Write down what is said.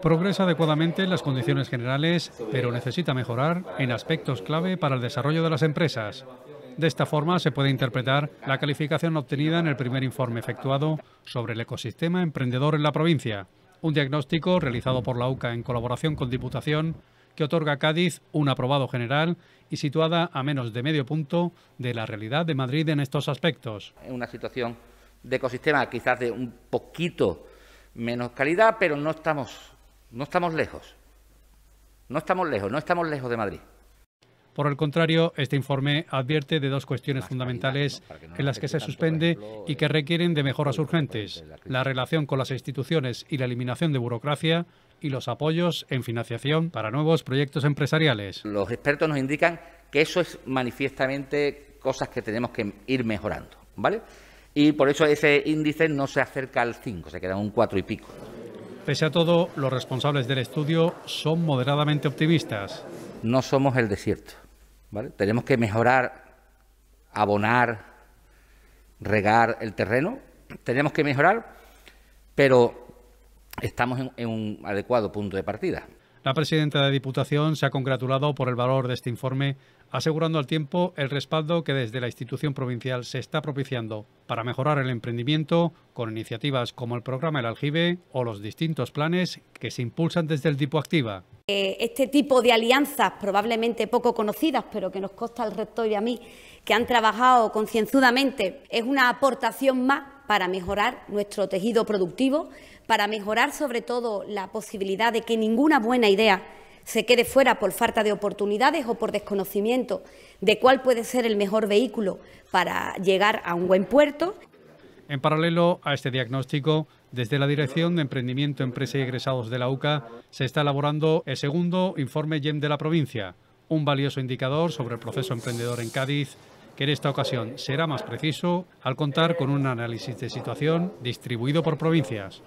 Progresa adecuadamente en las condiciones generales, pero necesita mejorar en aspectos clave para el desarrollo de las empresas. De esta forma se puede interpretar la calificación obtenida en el primer informe efectuado sobre el ecosistema emprendedor en la provincia, un diagnóstico realizado por la UCA en colaboración con Diputación que otorga a Cádiz un aprobado general y situada a menos de medio punto de la realidad de Madrid en estos aspectos. Es una situación de ecosistema quizás de un poquito menos calidad, pero no estamos no estamos lejos. No estamos lejos, no estamos lejos de Madrid. Por el contrario, este informe advierte de dos cuestiones fundamentales en las que se suspende y que requieren de mejoras urgentes, la relación con las instituciones y la eliminación de burocracia y los apoyos en financiación para nuevos proyectos empresariales. Los expertos nos indican que eso es manifiestamente cosas que tenemos que ir mejorando, ¿vale? Y por eso ese índice no se acerca al 5, se queda en un 4 y pico. Pese a todo, los responsables del estudio son moderadamente optimistas. No somos el desierto. Tenemos que mejorar, abonar, regar el terreno. Tenemos que mejorar, pero estamos en un adecuado punto de partida. La presidenta de Diputación se ha congratulado por el valor de este informe, asegurando al tiempo el respaldo que desde la institución provincial se está propiciando para mejorar el emprendimiento con iniciativas como el programa El Aljibe o los distintos planes que se impulsan desde el tipo activa. Eh, este tipo de alianzas, probablemente poco conocidas, pero que nos consta al rector y a mí, que han trabajado concienzudamente, es una aportación más para mejorar nuestro tejido productivo, para mejorar sobre todo la posibilidad de que ninguna buena idea se quede fuera por falta de oportunidades o por desconocimiento de cuál puede ser el mejor vehículo para llegar a un buen puerto. En paralelo a este diagnóstico, desde la Dirección de Emprendimiento, Empresa y Egresados de la UCA se está elaborando el segundo informe YEM de la provincia, un valioso indicador sobre el proceso emprendedor en Cádiz que en esta ocasión será más preciso al contar con un análisis de situación distribuido por provincias.